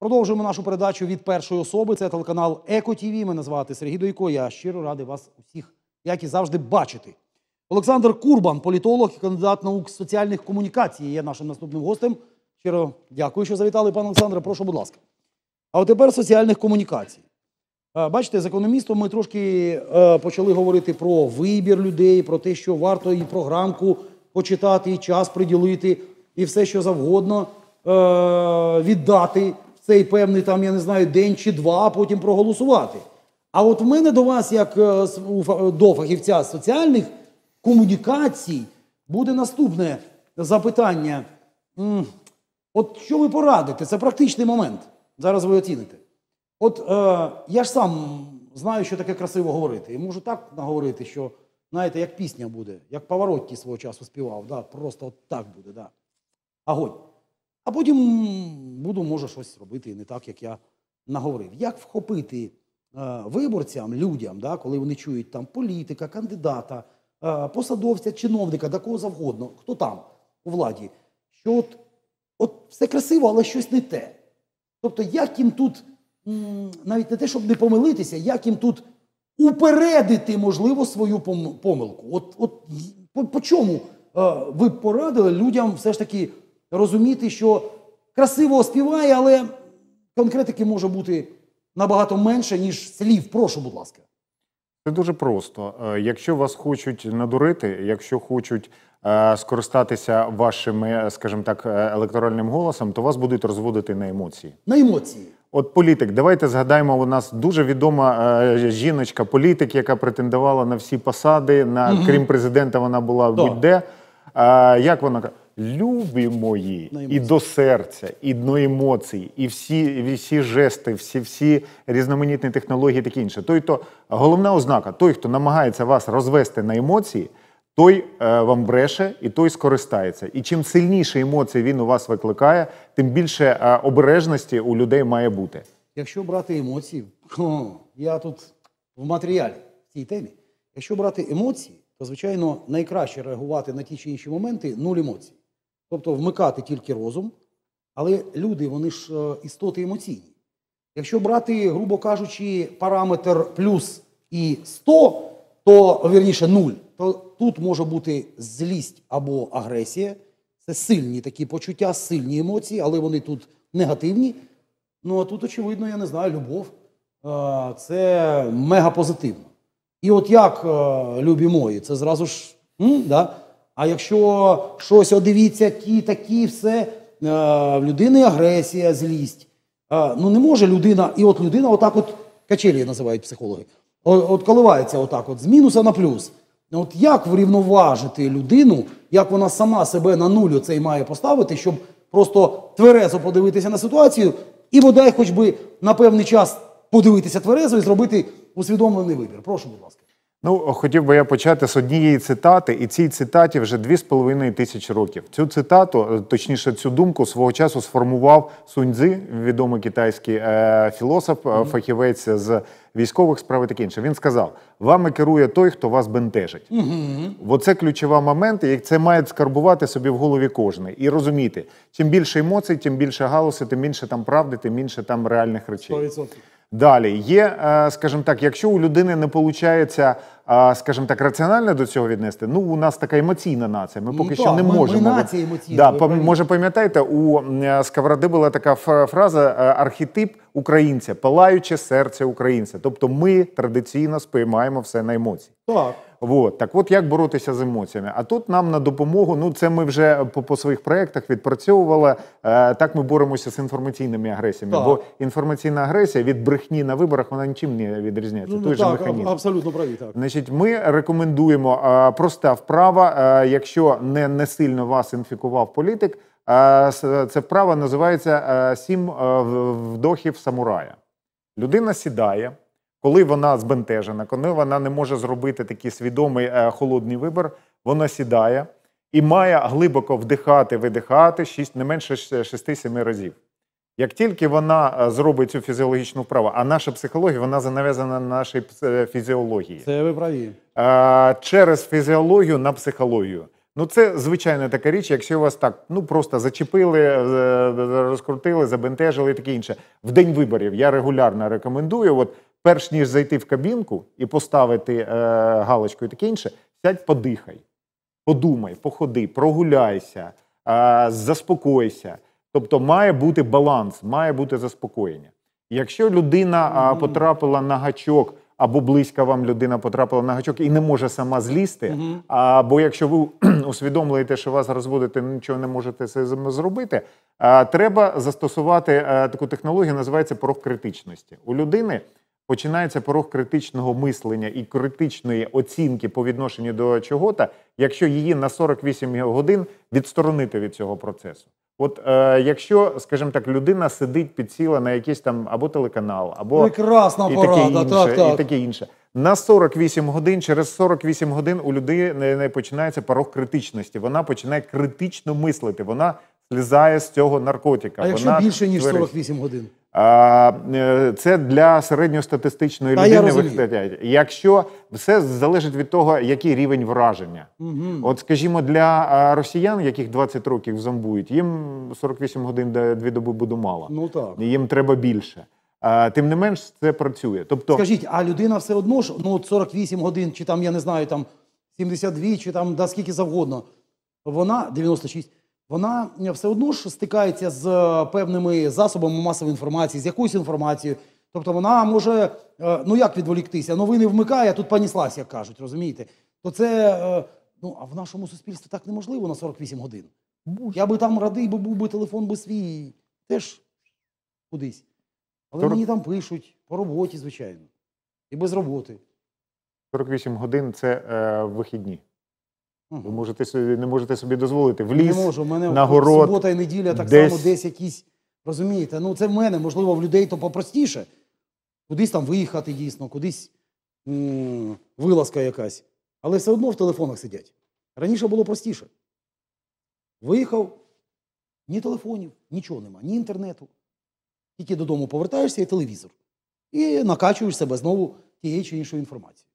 Продовжуємо нашу передачу від першої особи. Це телеканал Еко ТВ. Мене звати Сергій Дойко. Я щиро радий вас усіх, як і завжди, бачити. Олександр Курбан, політолог і кандидат наук соціальних комунікацій, є нашим наступним гостем. Щиро дякую, що завітали, пане Олександр. Прошу, будь ласка. А от тепер соціальних комунікацій. Е, бачите, з економістом ми трошки е, почали говорити про вибір людей, про те, що варто і програмку почитати, і час приділити, і все, що завгодно е, віддати цей певний, там, я не знаю, день чи два, а потім проголосувати. А от в мене до вас, як е, до фахівця соціальних комунікацій, буде наступне запитання. От що ви порадите? Це практичний момент. Зараз ви оціните. От е, я ж сам знаю, що таке красиво говорити. І можу так наговорити, що, знаєте, як пісня буде, як Поворотті свого часу співав. Да, Просто от так буде. Да. Агонь. А потім буду, може, щось робити не так, як я наговорив. Як вхопити е, виборцям, людям, да, коли вони чують там політика, кандидата, е, посадовця, чиновника, до кого завгодно, хто там у владі, що от от все красиво, але щось не те. Тобто, як їм тут, навіть не те, щоб не помилитися, як їм тут упередити, можливо, свою помилку. От, от по, по чому е, ви порадили людям все ж таки розуміти, що красиво співає, але конкретики може бути набагато менше, ніж слів. Прошу, будь ласка. Це дуже просто. Е, якщо вас хочуть надурити, якщо хочуть е, скористатися вашим, е, скажімо так, е, електоральним голосом, то вас будуть розводити на емоції. На емоції. От політик, давайте згадаємо, у нас дуже відома е, жіночка-політик, яка претендувала на всі посади. На угу. крім президента, вона була будь-де. Е, як вона любі мої, і до серця, і до емоцій, і всі всі жести, всі всі різноманітні технології, таке інше. Той, то головна ознака, той, хто намагається вас розвести на емоції, той е, вам бреше і той скористається. І чим сильніше емоції він у вас викликає, тим більше е, обережності у людей має бути. Якщо брати емоції, я тут в матеріалі в цій темі. Якщо брати емоції, то звичайно найкраще реагувати на ті чи інші моменти нуль емоцій. Тобто вмикати тільки розум. Але люди, вони ж е, істоти емоційні. Якщо брати, грубо кажучи, параметр плюс і 100, то вірніше 0, то тут може бути злість або агресія. Це сильні такі почуття, сильні емоції, але вони тут негативні. Ну а тут, очевидно, я не знаю, любов е, це мега-позитивно. І от як, е, любі мої, це зразу ж м, да? А якщо щось, одивіться, ті, такі, все, е, в людини агресія, злість. Е, ну не може людина, і от людина, отак от качелі називають психологи. От коливається отак, от з мінуса на плюс. От як врівноважити людину, як вона сама себе на нулю цей має поставити, щоб просто тверезо подивитися на ситуацію, і бодай, хоч би на певний час подивитися тверезо і зробити усвідомлений вибір. Прошу, будь ласка. Ну, хотів би я почати з однієї цитати, і цій цитаті вже дві з половиною тисячі років. Цю цитату, е, точніше, цю думку свого часу сформував Суньцзи, відомий китайський е, філософ, mm -hmm. фахівець з військових справ і таке інше. Він сказав: вами керує той, хто вас бентежить. Угу. Mm -hmm. Оце ключова момент, і це має скарбувати собі в голові кожний. І розуміти, чим більше емоцій, тим більше галуси, тим менше там правди, тим менше там реальних речей. 100%. Далі є, е, скажімо так, якщо у людини не виходить, е, скажімо так, раціонально до цього віднести. Ну, у нас така емоційна нація. Ми ну поки І що та, не ми, можемо. Ми нація емоційна. Да, може, пам'ятаєте, у е, Сковороди була така фраза архетип українця, палаюче серце українця. Тобто ми традиційно сприймаємо все на емоції. Так. Вот. Так от як боротися з емоціями? А тут нам на допомогу, ну це ми вже по, по своїх проєктах відпрацьовували. Е, так ми боремося з інформаційними агресіями. Так. Бо інформаційна агресія від брехні на виборах вона нічим не відрізняється. Ну, той ну так, же механізм. Абсолютно праві, так. Значить, Ми рекомендуємо е, проста вправа, е, якщо не, не сильно вас інфікував політик, це вправа називається е, сім е, вдохів самурая. Людина сідає. Коли вона збентежена, коли вона не може зробити такий свідомий е, холодний вибір, вона сідає і має глибоко вдихати, видихати 6, не менше 6-7 разів. Як тільки вона е, зробить цю фізіологічну вправу, а наша психологія вона занав'язана на нашій е, фізіології. Це ви праві. Е, через фізіологію на психологію. Ну, це звичайна така річ, якщо вас так ну просто зачепили, е, розкрутили, забентежили і таке інше. В день виборів я регулярно рекомендую. От перш ніж зайти в кабінку і поставити е, галочку і таке інше, сядь, подихай, подумай, походи, прогуляйся, е, заспокойся. Тобто, має бути баланс, має бути заспокоєння. Якщо людина а, потрапила на гачок, або близька вам людина потрапила на гачок і не може сама злізти, або якщо ви усвідомлюєте, що вас розводити, нічого не можете зробити, е, треба застосувати е, таку технологію, називається порог критичності. У людини починається порог критичного мислення і критичної оцінки по відношенню до чого-то, якщо її на 48 годин відсторонити від цього процесу. От е, якщо, скажімо так, людина сидить під підсіла на якийсь там або телеканал, або Прекрасна і порада, інше, так, так. і таке інше. На 48 годин, через 48 годин у людини не починається порог критичності. Вона починає критично мислити. Вона слізає з цього наркотика. А якщо вона більше ніж 48 годин? Е, це для середньостатистичної людини виглядає. Якщо все залежить від того, який рівень враження, угу. от скажімо, для росіян, яких 20 років зомбують, їм 48 годин дві доби буде мало. Ну так їм треба більше. Тим не менш, це працює. Тобто, скажіть, а людина все одно ж ну 48 годин, чи там я не знаю, там 72, чи там да скільки завгодно. Вона 96, вона все одно ж стикається з е, певними засобами масової інформації, з якоюсь інформацією. Тобто вона може е, ну як відволіктися, новини вмикає, а тут паніслась, як кажуть, розумієте? То це е, ну а в нашому суспільстві так неможливо на 48 годин. Я би там радий, бо був би телефон би свій теж кудись. Але 40... мені там пишуть по роботі, звичайно, і без роботи. 48 годин це е, вихідні. Ви можете собі, не можете собі дозволити в ліс, не можу. У мене на город, субота і неділя так десь... само десь якісь. Розумієте? Ну, це в мене, можливо, в людей то попростіше. Кудись там виїхати дійсно, кудись м вилазка якась. Але все одно в телефонах сидять. Раніше було простіше. Виїхав, ні телефонів, нічого нема, ні інтернету. Тільки додому повертаєшся і телевізор. І накачуєш себе знову тією чи іншої інформації.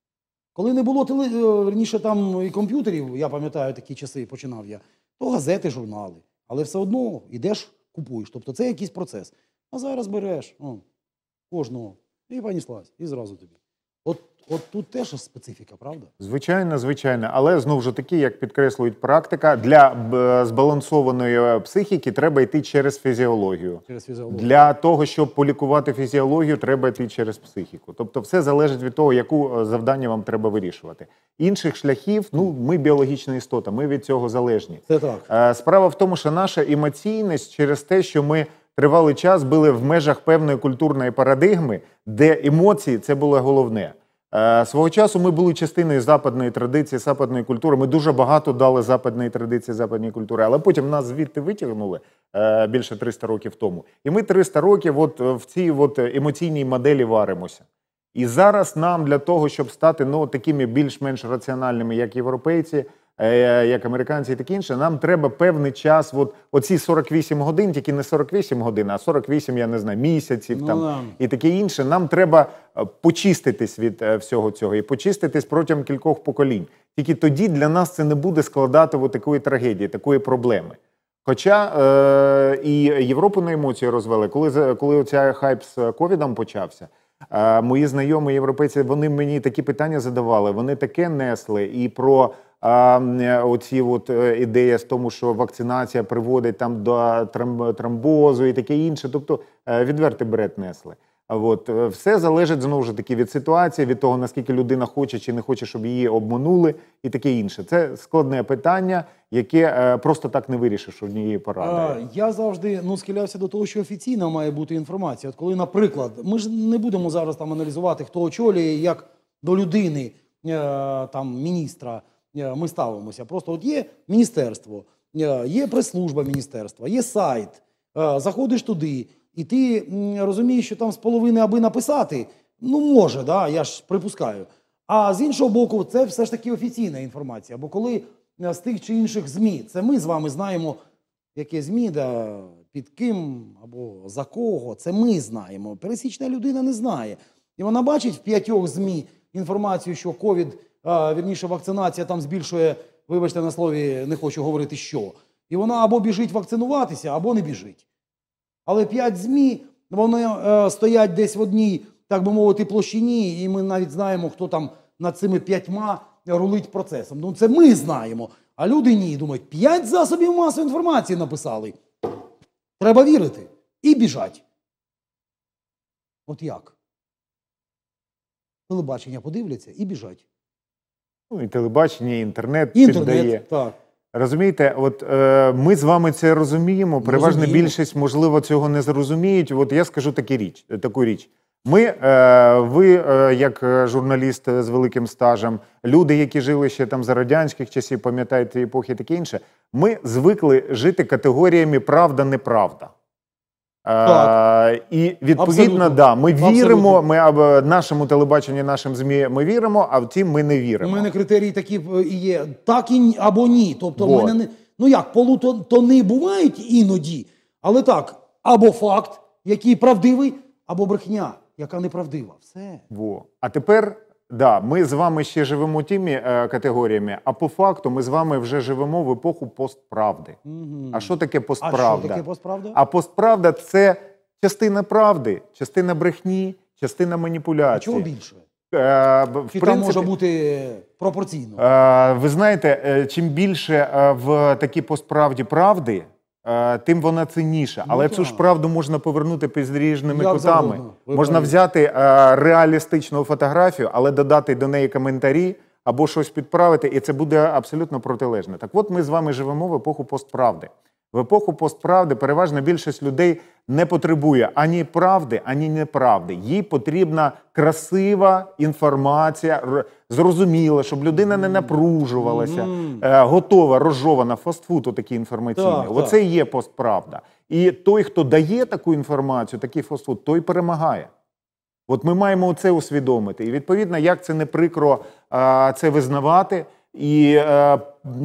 Коли не було теле... Е, раніше там і комп'ютерів, я пам'ятаю такі часи, починав я, то газети, журнали. Але все одно йдеш, купуєш. Тобто це якийсь процес. А зараз береш о, кожного і поніслась, і зразу тобі. От от тут теж специфіка, правда? Звичайно, звичайно. Але знову ж таки, як підкреслюють практика, для е, збалансованої психіки треба йти через фізіологію. Через фізіологію. Для того, щоб полікувати фізіологію, треба йти через психіку. Тобто, все залежить від того, яку е, завдання вам треба вирішувати. Інших шляхів, ну ми біологічна істота, ми від цього залежні. Це так. Е, справа в тому, що наша емоційність через те, що ми тривалий час були в межах певної культурної парадигми, де емоції це було головне. Е, свого часу ми були частиною западної традиції, западної культури. Ми дуже багато дали западної традиції, западної культури, але потім нас звідти витягнули е, більше 300 років тому. І ми 300 років от е, в цій от емоційній моделі варимося. І зараз нам для того, щоб стати ну, такими більш-менш раціональними, як європейці. Е, як американці, і інше, нам треба певний час. От оці 48 годин, тільки не 48 годин, а 48, я не знаю, місяців ну, там да. і таке інше. Нам треба е, почиститись від е, всього цього і почиститись протягом кількох поколінь. Тільки тоді для нас це не буде складати от такої трагедії, такої проблеми. Хоча е, і Європу на емоції розвели, коли коли оця хайп з ковідом почався. Мої знайомі європейці вони мені такі питання задавали. Вони таке несли і про Е, оці от е, ідея з тому, що вакцинація приводить там до тромбозу і таке інше. Тобто е, відвертий бред несли. От все залежить знову ж таки від ситуації, від того наскільки людина хоче чи не хоче, щоб її обманули, і таке інше. Це складне питання, яке просто так не вирішиш однієї поради. Я завжди ну схилявся до того, що офіційна має бути інформація. От коли, наприклад, ми ж не будемо зараз там аналізувати, хто очолює як до людини там міністра. Е, ми ставимося. Просто от є міністерство, е, є прес-служба міністерства, є сайт. Е, заходиш туди, і ти розумієш, що там з половини, аби написати, ну може, да, я ж припускаю. А з іншого боку, це все ж таки офіційна інформація. Бо коли з тих чи інших ЗМІ, це ми з вами знаємо, яке ЗМІ, да, під ким або за кого, це ми знаємо. Пересічна людина не знає. І вона бачить в п'ятьох ЗМІ інформацію, що ковід вірніше вакцинація там збільшує, вибачте, на слові не хочу говорити що. І вона або біжить вакцинуватися, або не біжить. Але п'ять ЗМІ вони е, стоять десь в одній, так би мовити, площині, і ми навіть знаємо, хто там над цими п'ятьма рулить процесом. Ну це ми знаємо. А люди ні. Думають, п'ять засобів масової інформації написали. Треба вірити. І біжать. От як? Телебачення подивляться і біжать. Ну і телебачення, і інтернет, інтернет піддає. так. Розумієте, от е, ми з вами це розуміємо. Переважна більшість, можливо, цього не зрозуміють. От я скажу такі річ, е, таку річ. Ми, е, ви, е, як е, журналіст е, з великим стажем, люди, які жили ще там за радянських часів, пам'ятаєте епохи, таке інше. Ми звикли жити категоріями правда-неправда. Так. Е, і відповідно, да, ми Абсолютно. віримо. Ми нашому телебаченні, нашим змі ми віримо. А втім, ми не віримо. У мене критерії такі і є: так і або ні. Тобто, вот. в мене не ну як полутони бувають іноді, але так, або факт, який правдивий, або брехня, яка неправдива. Все во. А тепер Да, ми з вами ще живемо тими е, категоріями, а по факту ми з вами вже живемо в епоху постправди. Угу. А що таке постправда? А що таке постправда? А постправда це частина правди, частина брехні, частина маніпуляції. А Чого більше? Е, в Чи там може бути пропорційно? Е, ви знаєте, е, чим більше е, в такій постправді правди, Е, тим вона цінніша, ну, але ну, цю ж правду можна повернути під різними кутами. Можна взяти а, е, реалістичну фотографію, але додати до неї коментарі або щось підправити, і це буде абсолютно протилежне. Так, от ми з вами живемо в епоху постправди. В епоху постправди переважна більшість людей не потребує ані правди, ані неправди. Їй потрібна красива інформація, зрозуміла, щоб людина не напружувалася, е, готова, розжована фастфуд отакий інформаційний. Так, Оце так. є постправда. І той, хто дає таку інформацію, такий фастфуд, той перемагає. От ми маємо це усвідомити. І відповідно, як це не прикро це визнавати. І е,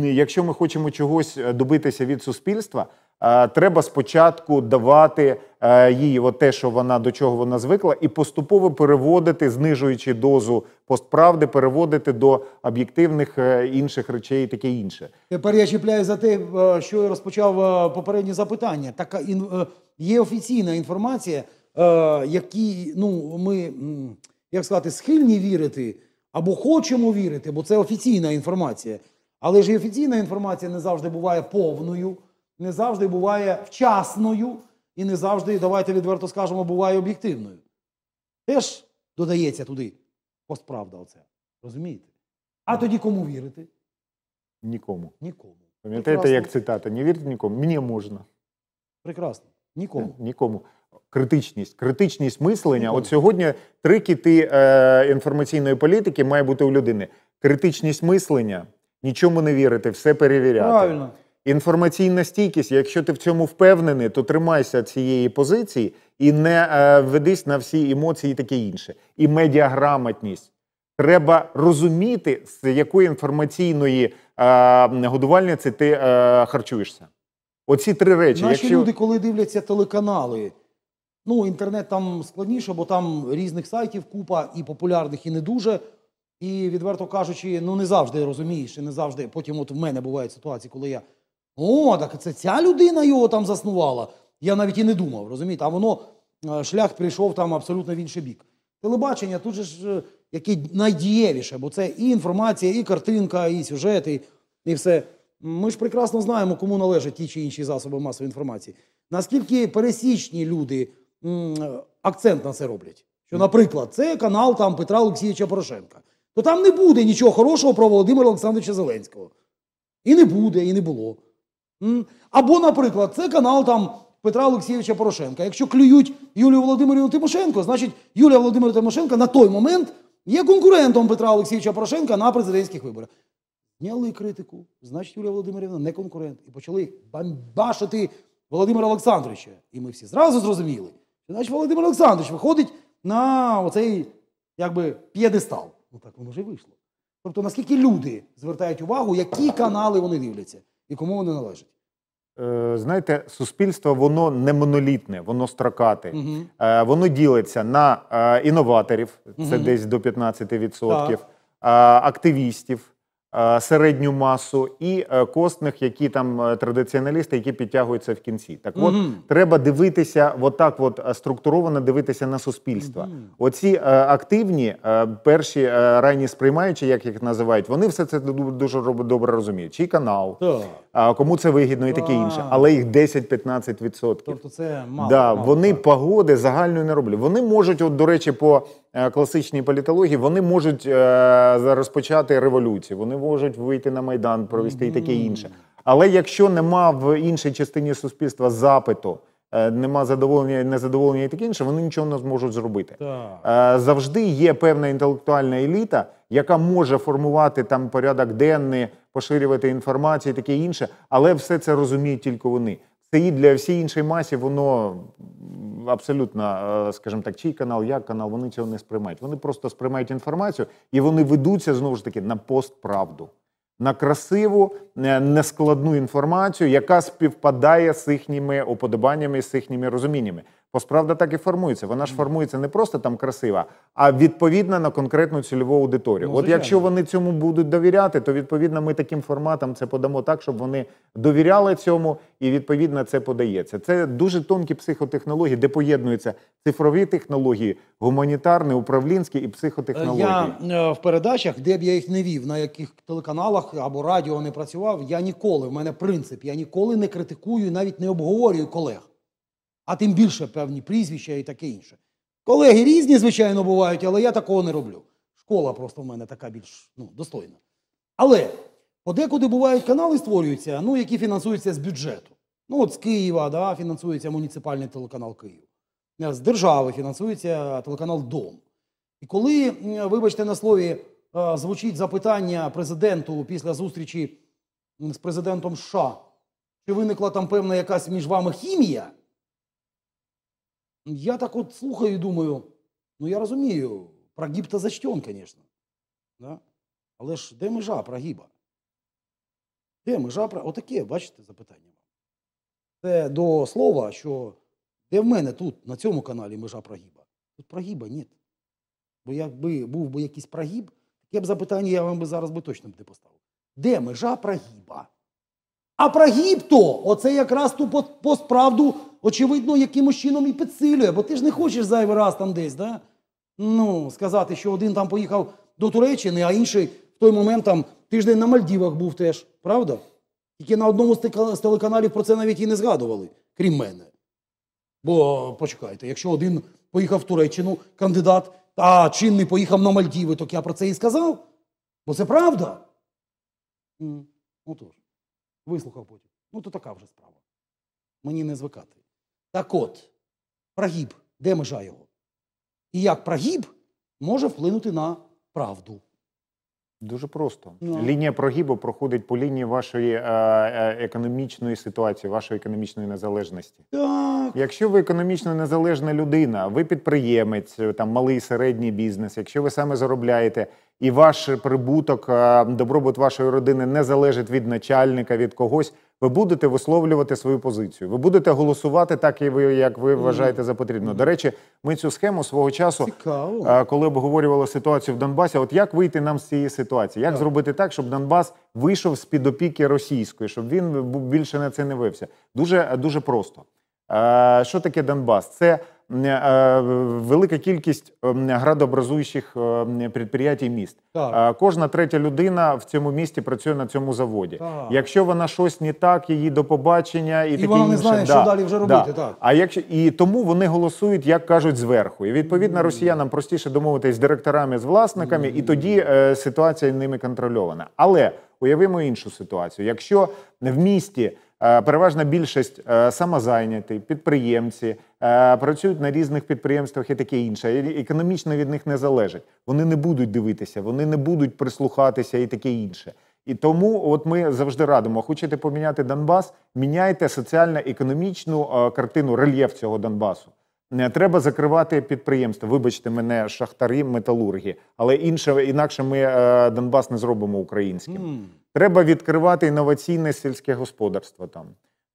якщо ми хочемо чогось е, добитися від суспільства, е, треба спочатку давати е, їй от те, що вона до чого вона звикла, і поступово переводити, знижуючи дозу постправди, переводити до об'єктивних е, інших речей, таке інше. Тепер я чіпляю за те, що я розпочав е, попереднє запитання. Така ін є офіційна інформація, які ну ми як сказати, схильні вірити або хочемо вірити, бо це офіційна інформація. Але ж і офіційна інформація не завжди буває повною, не завжди буває вчасною і не завжди, давайте відверто скажемо, буває об'єктивною. Теж додається туди постправда оце. Розумієте? А тоді кому вірити? Нікому. Нікому. Пам'ятаєте, як цитата? Не вірити нікому. Мені можна. Прекрасно. Нікому. Нікому критичність, критичність мислення. От сьогодні три кіти е, інформаційної політики має бути у людини. Критичність мислення, нічому не вірити, все перевіряти. Правильно. Інформаційна стійкість, якщо ти в цьому впевнений, то тримайся цієї позиції і не е, ведись на всі емоції, і таке інше. І медіаграмотність. Треба розуміти, з якої інформаційної е, годувальниці ти е, харчуєшся. Оці три речі. Наші якщо... люди, коли дивляться телеканали, Ну, інтернет там складніше, бо там різних сайтів купа і популярних, і не дуже. І відверто кажучи, ну не завжди розумієш, і не завжди. Потім, от в мене бувають ситуації, коли я. О, так це ця людина його там заснувала. Я навіть і не думав, розумієте, а воно е, шлях прийшов там абсолютно в інший бік. Телебачення тут же ж е, яке найдієвіше, бо це і інформація, і картинка, і сюжет, і, і все. Ми ж прекрасно знаємо, кому належать ті чи інші засоби масової інформації. Наскільки пересічні люди. Е, акцент на це роблять. Що, наприклад, це канал там Петра Олексійовича Порошенка, то там не буде нічого хорошого про Володимира Олександровича Зеленського. І не буде, і не було. Або, наприклад, це канал там Петра Олексійовича Порошенка. Якщо клюють Юлію Володимирівну Тимошенко, значить Юлія Володимирівна Тимошенко на той момент є конкурентом Петра Олексійовича Порошенка на президентських виборах. Зняли критику, значить, Юлія Володимирівна не конкурент. І почали бамбашити Володимира Олександровича. І ми всі зразу зрозуміли, Значить, Володимир Олександрович виходить на оцей якби п'єдестал. Ну так воно вже вийшло. Тобто, наскільки люди звертають увагу, які канали вони дивляться і кому вони належать? Е, знаєте, суспільство воно не монолітне, воно строкате. Угу. воно ділиться на е, інноваторів, це угу. десь до 15%, так. активістів. Е, середню масу, і е, костних, які там е, традиціоналісти, які підтягуються в кінці. Так от mm треба дивитися, отак от структуровано дивитися на суспільство. mm Оці активні перші ранні сприймаючі, як їх називають, вони все це дуже добре розуміють. Чий канал, mm кому це вигідно, і таке інше, але їх 10-15%. Тобто це мало. Да, мало Вони так. погоди загальної не роблять. Вони можуть, от, до речі, по Е, класичній політології, вони можуть е, розпочати революцію, вони можуть вийти на майдан, провести і таке інше. Але якщо нема в іншій частині суспільства запиту. Е, нема задоволення, незадоволення і таке інше, вони нічого не зможуть зробити. Так. Завжди є певна інтелектуальна еліта, яка може формувати там порядок денний, поширювати інформацію, і таке інше, але все це розуміють тільки вони. Це і для всієї іншої масі, воно абсолютно, е, скажімо так, чий канал, як канал, вони цього не сприймають. Вони просто сприймають інформацію і вони ведуться знову ж таки на постправду, на красиву, е, нескладну інформацію, яка співпадає з їхніми уподобаннями, з їхніми розуміннями. Посправда так і формується. Вона ж формується не просто там красива, а відповідна на конкретну цільову аудиторію. Ну, От якщо вони цьому будуть довіряти, то відповідно ми таким форматом це подамо так, щоб вони довіряли цьому, і відповідно це подається. Це дуже тонкі психотехнології, де поєднуються цифрові технології, гуманітарні, управлінські і психотехнології. Я е, в передачах, де б я їх не вів, на яких телеканалах або радіо не працював, я ніколи. в мене принцип. Я ніколи не критикую, навіть не обговорюю колег а тим більше певні прізвища і таке інше. Колеги різні, звичайно, бувають, але я такого не роблю. Школа просто в мене така більш ну, достойна. Але подекуди бувають канали створюються, ну, які фінансуються з бюджету. Ну, от з Києва да, фінансується муніципальний телеканал Київ. Е, з держави фінансується телеканал Дом. І коли, вибачте, на слові е, звучить запитання президенту після зустрічі з президентом США, чи виникла там певна якась між вами хімія? я так от слухаю і думаю, ну я розумію, прогиб та зачтен, звісно. Да? Але ж де межа прогиба? Де межа про... Отаке, бачите, запитання вам. Це до слова, що де в мене тут, на цьому каналі, межа прогиба? Тут прогиба ні. Бо якби був би якийсь прогиб, таке б запитання я вам би зараз би точно б не поставив. Де межа прогиба? А прогиб то, оце якраз ту постправду очевидно, якимось чином і підсилює, бо ти ж не хочеш зайвий раз там десь, да? Ну, сказати, що один там поїхав до Туреччини, а інший в той момент там тиждень на Мальдівах був теж, правда? Тільки на одному з телеканалів про це навіть і не згадували, крім мене. Бо почекайте, якщо один поїхав в Туреччину, кандидат, а чинний поїхав на Мальдіви, то я про це і сказав. Бо це правда. Ну тож, вислухав потім. Ну, то така вже справа. Мені не звикати. Так от, прогіб, де межа його? І як прогіб може вплинути на правду? Дуже просто. Ну. Лінія прогібу проходить по лінії вашої е, е, економічної ситуації, вашої економічної незалежності. Так. Якщо ви економічно незалежна людина, ви підприємець, е, там малий середній бізнес, якщо ви саме заробляєте, і ваш прибуток, е, добробут вашої родини не залежить від начальника, від когось, ви будете висловлювати свою позицію. Ви будете голосувати так, і ви як ви вважаєте за потрібно. До речі, ми цю схему свого часу, Цікаво. Е, коли обговорювали ситуацію в Донбасі, от як вийти нам з цієї ситуації? Як так. зробити так, щоб Донбас вийшов з під опіки російської, щоб він більше на це не вився? Дуже дуже просто. Е, що таке Донбас? Це Е, е, велика кількість градообразуючих е, підприємств міст. Так. Кожна третя людина в цьому місті працює на цьому заводі. Так. Якщо вона щось не так, її до побачення і, і таке вона не знає, да. що далі вже робити. Да. Так а якщо і тому вони голосують, як кажуть, зверху, і відповідно росіянам простіше домовитись з директорами з власниками, і тоді е, ситуація ними контрольована. Але уявимо іншу ситуацію, якщо в місті. Е, переважна більшість е, самозайняті, підприємці е, працюють на різних підприємствах і таке інше. Економічно від них не залежить. Вони не будуть дивитися, вони не будуть прислухатися і таке інше. І тому, от ми завжди радимо, хочете поміняти Донбас, міняйте соціально-економічну картину рельєф цього Донбасу. Не треба закривати підприємства. Вибачте мене, шахтарі, металурги, але інше інакше ми Донбас не зробимо українським. Треба відкривати інноваційне сільське господарство там.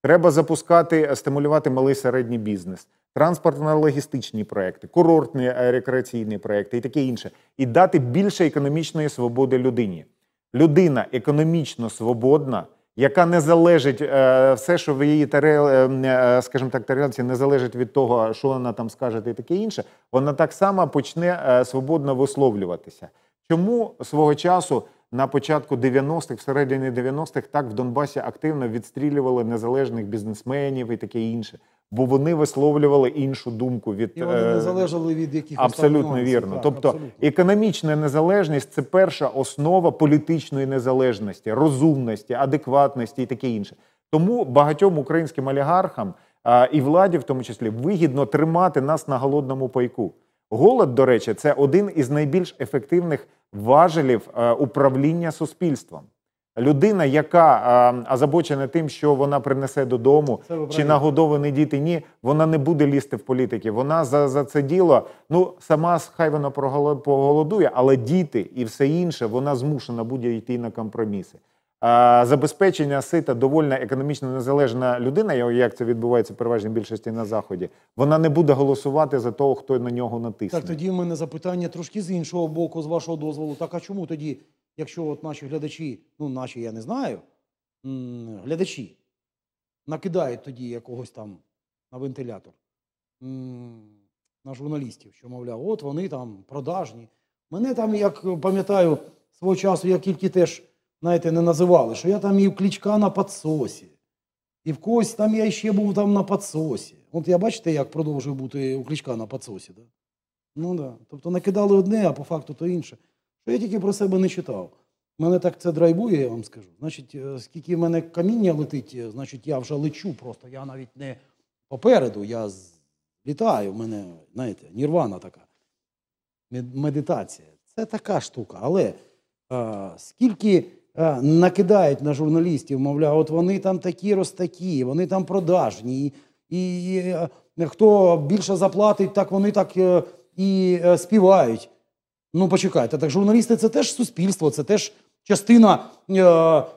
Треба запускати, е, стимулювати малий середній бізнес, транспортно-логістичні проекти, курортні е, рекреаційні проекти і таке інше. І дати більше економічної свободи людині. Людина економічно свободна, яка не залежить е, все, що в її тарел, скажімо так, тарелці не залежить від того, що вона там скаже, і таке інше. Вона так само почне свободно висловлюватися. Чому свого часу? на початку 90-х, всередині 90-х, так в Донбасі активно відстрілювали незалежних бізнесменів і таке інше. Бо вони висловлювали іншу думку від І вони не е, залежали від яких абсолютно вірно. Так, тобто абсолютно. економічна незалежність це перша основа політичної незалежності, розумності, адекватності і таке інше. Тому багатьом українським олігархам а, і владі, в тому числі, вигідно тримати нас на голодному пайку. Голод, до речі, це один із найбільш ефективних важелів е, управління суспільством. Людина, яка е, озабочена тим, що вона принесе додому, чи нагодовані діти ні, вона не буде лізти в політики. Вона за за це діло. Ну сама хай вона поголодує, але діти і все інше вона змушена буде йти на компроміси забезпечення сита довольна економічно незалежна людина, як це відбувається переважно більшості на заході, вона не буде голосувати за того, хто на нього натисне. Так тоді в мене запитання трошки з іншого боку, з вашого дозволу. Так а чому тоді, якщо от наші глядачі, ну наші я не знаю, глядачі накидають тоді якогось там на вентилятор на журналістів, що мовляв, от вони там продажні. Мене там, як пам'ятаю свого часу, я тільки теж знаєте, не називали, що я там і в клічка на підсосі, і в когось там я ще був там на підсосі. От я бачите, як продовжую бути у клічка на підсосі, Да? Ну да. Тобто накидали одне, а по факту то інше. Що я тільки про себе не читав. Мене так це драйвує, я вам скажу. Значить, е, скільки в мене каміння летить, е, значить, я вже лечу просто. Я навіть не попереду, я літаю. У мене, знаєте, нірвана така. Медитація. Це така штука. Але а, скільки Е, накидають на журналістів, мовляв, от вони там такі розтакі, вони там продажні. І, і е, хто більше заплатить, так вони так е, і співають. Ну, почекайте, так журналісти це теж суспільство, це теж частина.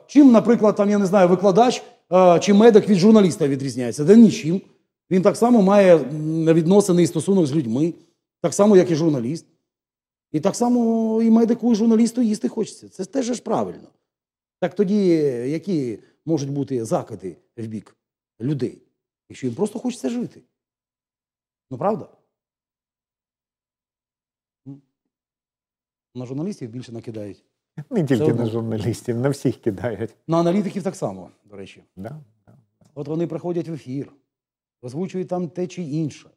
Чим, наприклад, там, я не знаю, викладач чи медик від журналіста відрізняється? де нічим. Він так само має відносини і стосунок з людьми, так само, як і журналіст. І так само і медику, і журналісту їсти хочеться. Це теж ж правильно. Так тоді, е, які можуть бути закиди в бік людей, якщо їм просто хочеться жити? Ну правда? На журналістів більше накидають. Не тільки на журналістів, на всіх кидають. На аналітиків так само, до речі. Да, да. От вони приходять в ефір, озвучують там те чи інше.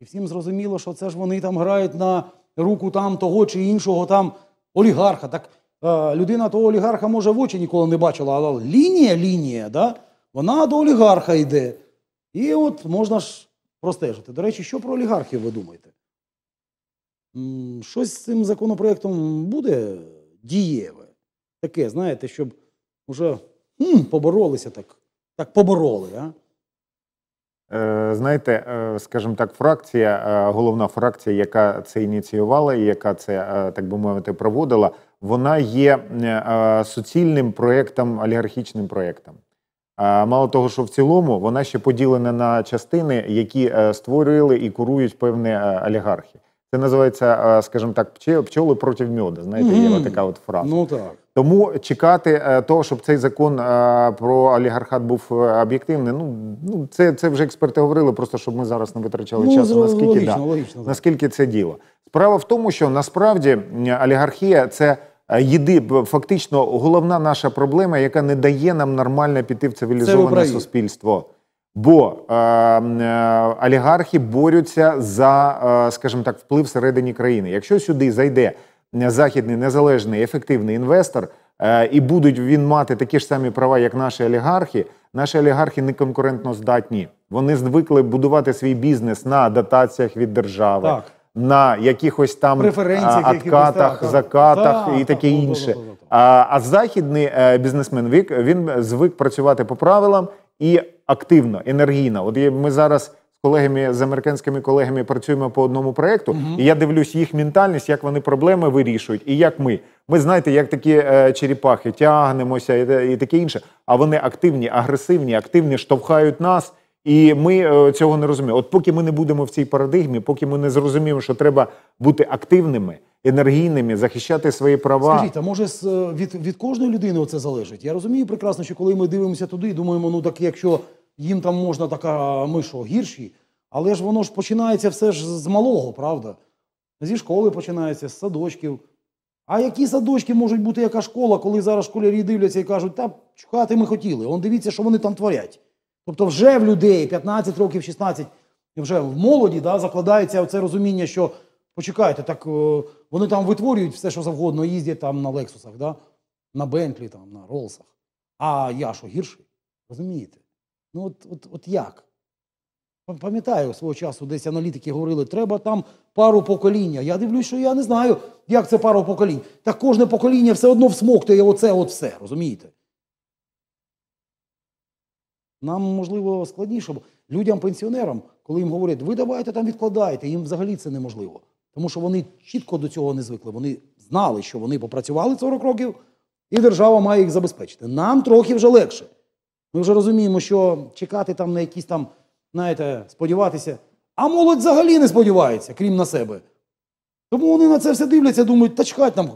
І всім зрозуміло, що це ж вони там грають на руку там того чи іншого там олігарха. Так Е, людина того олігарха може в очі ніколи не бачила, але лінія, лінія, да, вона до олігарха йде. І от можна ж простежити. До речі, що про олігархів ви думаєте? Щось з цим законопроєктом буде дієве. Таке, знаєте, щоб уже поборолися так. Так побороли, а? Е, знаєте, е, скажімо так, фракція, е, головна фракція, яка це ініціювала і яка це, так би мовити, проводила, вона є суцільним проєктом, олігархічним проєктом. Мало того, що в цілому вона ще поділена на частини, які створювали і курують певні олігархи. Це називається, е, скажімо так, пчоли проти мьоду. Знаєте, є така от фраза. Ну так. Тому чекати е, того, щоб цей закон е, про олігархат був об'єктивний. Ну ну це це вже експерти говорили, просто щоб ми зараз не витрачали ну, часу. Наскільки логічно, да, логічно, наскільки це діло? Справа в тому, що насправді олігархія це єди фактично головна наша проблема, яка не дає нам нормально піти в цивілізоване суспільство. Бо е, е, олігархи борються за, е, скажімо так, вплив всередині країни. Якщо сюди зайде західний незалежний ефективний інвестор, е, і будуть він мати такі ж самі права, як наші олігархи, наші олігархи не конкурентно здатні. Вони звикли будувати свій бізнес на дотаціях від держави, так. на якихось там откатах, які закатах так, і таке так, ну, інше. Так, так, так, А а західний е, бізнесмен вік він звик працювати по правилам і активно, енергійно. От ми зараз. з Колегами з американськими колегами працюємо по одному проекту, uh і я дивлюсь їх ментальність, як вони проблеми вирішують, і як ми. Ми знаєте, як такі е, черепахи тягнемося, і, і таке інше. А вони активні, агресивні, активні, штовхають нас, і ми е, цього не розуміємо. От поки ми не будемо в цій парадигмі, поки ми не зрозуміємо, що треба бути активними енергійними, захищати свої права. Скажіть, а може е, від від кожної людини це залежить? Я розумію прекрасно, що коли ми дивимося туди і думаємо, ну так якщо їм там можна така ми що, гірші, але ж воно ж починається все ж з малого, правда? Зі школи починається, з садочків. А які садочки можуть бути яка школа, коли зараз школярі дивляться і кажуть, та чухати ми хотіли. Он дивіться, що вони там творять. Тобто, вже в людей 15 років, 16, вже в молоді да, закладається це розуміння, що Почекайте, так е, вони там витворюють все, що завгодно, їздять там на Лексусах, да? на Бентлі, там, на Ролсах. А я що гірший? Розумієте? Ну от от, от як? Пам'ятаю, свого часу десь аналітики говорили, треба там пару покоління. Я дивлюсь, що я не знаю, як це пару поколінь. Так кожне покоління все одно всмоктує оце от все, розумієте? Нам, можливо, складніше. бо Людям-пенсіонерам, коли їм говорять, ви давайте там відкладайте, їм взагалі це неможливо. Тому що вони чітко до цього не звикли. Вони знали, що вони попрацювали 40 років, і держава має їх забезпечити. Нам трохи вже легше. Ми вже розуміємо, що чекати там на якісь там, знаєте, сподіватися. А молодь взагалі не сподівається, крім на себе. Тому вони на це все дивляться, думають, та чекать нам.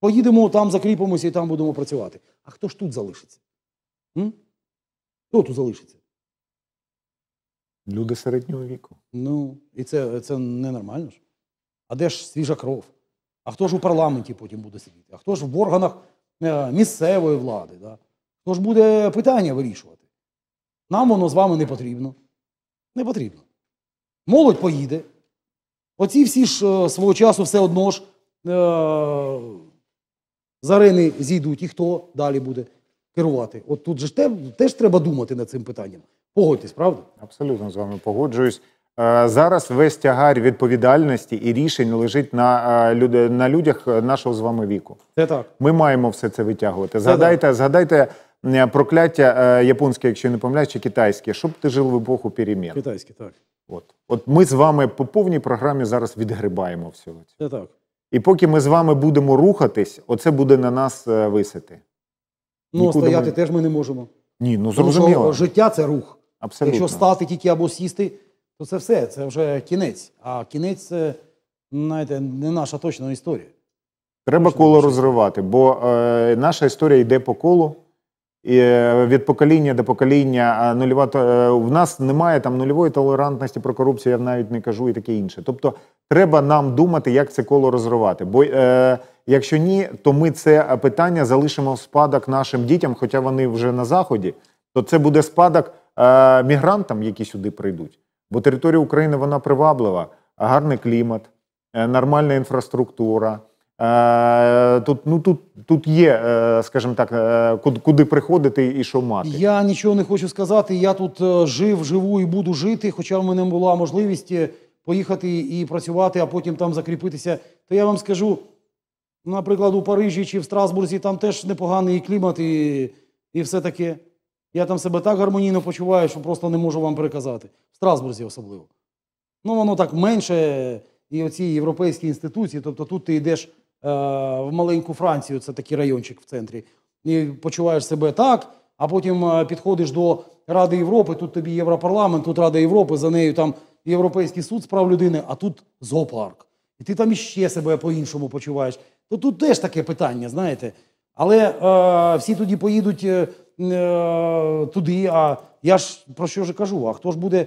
Поїдемо, там закріпимося і там будемо працювати. А хто ж тут залишиться? М? Хто тут залишиться? Люди середнього віку. Ну, і це, це ненормально ж. А де ж свіжа кров? А хто ж у парламенті потім буде сидіти? А хто ж в органах е, місцевої влади? Да? Хто ж буде питання вирішувати? Нам воно з вами не потрібно. Не потрібно. Молодь поїде. Оці всі ж е, свого часу все одно ж е, з арени зійдуть і хто далі буде керувати. От тут же теж треба думати над цим питанням. Погодьтесь, правда? Абсолютно з вами погоджуюсь. Е, зараз весь тягар відповідальності і рішень лежить на е, люди на людях нашого з вами віку. Це так. Ми маємо все це витягувати. Згадайте, так. згадайте е, прокляття японське, якщо не помиляюсь, чи китайське, щоб ти жив в епоху перемін. Китайське, так. От, от ми з вами по повній програмі зараз відгрибаємо всього. Це так. І поки ми з вами будемо рухатись, оце буде на нас висити. Ну Нікуди стояти ми... теж ми не можемо. Ні, ну зрозуміло. Тому життя це рух. Абсолютно. Якщо стати тільки або сісти то ну, це все, це вже кінець. А кінець це знаєте, не наша точна історія. Треба точно коло розривати, бо е, наша історія йде по колу. І е, від покоління до покоління нульова е, в нас немає там нульової толерантності про корупцію, я навіть не кажу і таке інше. Тобто, треба нам думати, як це коло розривати. Бо е, якщо ні, то ми це питання залишимо в спадок нашим дітям, хоча вони вже на заході, то це буде спадок е, мігрантам, які сюди прийдуть. Бо територія України вона приваблива, гарний клімат, е, нормальна інфраструктура. Е, тут ну тут тут є, е, скажімо так, куди приходити і що мати. Я нічого не хочу сказати. Я тут жив, живу і буду жити. Хоча в мене була можливість поїхати і працювати, а потім там закріпитися. То я вам скажу, наприклад, у Парижі чи в Страсбурзі там теж непоганий клімат, і, і все таке. Я там себе так гармонійно почуваю, що просто не можу вам переказати. В Страсбурзі особливо. Ну, воно так менше, і оці європейські інституції. Тобто тут ти йдеш е, в маленьку Францію, це такий райончик в центрі, і почуваєш себе так, а потім е, підходиш до Ради Європи, тут тобі Європарламент, тут Рада Європи, за нею там Європейський суд з прав людини, а тут зоопарк. І ти там іще себе по-іншому почуваєш. То тут теж таке питання, знаєте. Але е, всі тоді поїдуть. Е, Е, туди. А я ж про що ж кажу? А хто ж буде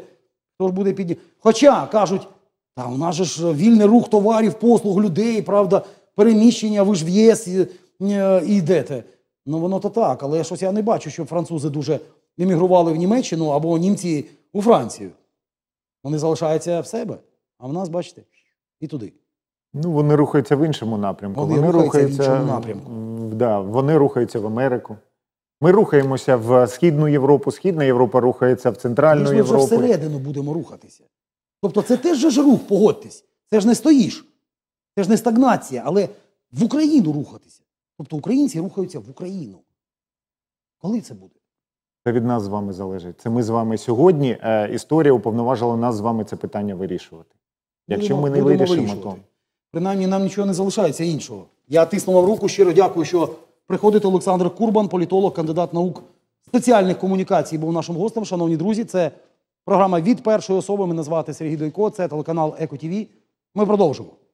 хто ж буде підні? Хоча кажуть, та у нас же ж вільний рух товарів, послуг, людей, правда, переміщення, ви ж в ЄС і, е, і йдете. Ну воно то так, але щось я не бачу, що французи дуже емігрували в Німеччину або німці у Францію. Вони залишаються в себе, а в нас, бачите, і туди. Ну, вони рухаються в іншому напрямку. Вони, вони рухаються в іншому напрямку. Да, Вони рухаються в Америку. Ми рухаємося в Східну Європу, Східна Європа рухається в Центральну ми ми Європу. Ми вже всередину будемо рухатися. Тобто, це теж ж рух, погодьтесь. Це ж не стоїш, це ж не стагнація, але в Україну рухатися. Тобто українці рухаються в Україну. Коли це буде? Це від нас з вами залежить. Це ми з вами сьогодні. Е, історія уповноважила нас з вами це питання вирішувати. Якщо будемо, ми не вирішимо, вирішувати. то принаймні нам нічого не залишається іншого. Я тиснув руку, щиро дякую, що Приходить Олександр Курбан, політолог, кандидат наук соціальних комунікацій, був нашим гостем. Шановні друзі, це програма від першої особи. Ми звати Сергій Донько, це телеканал Еко ТІВІ. Ми продовжимо.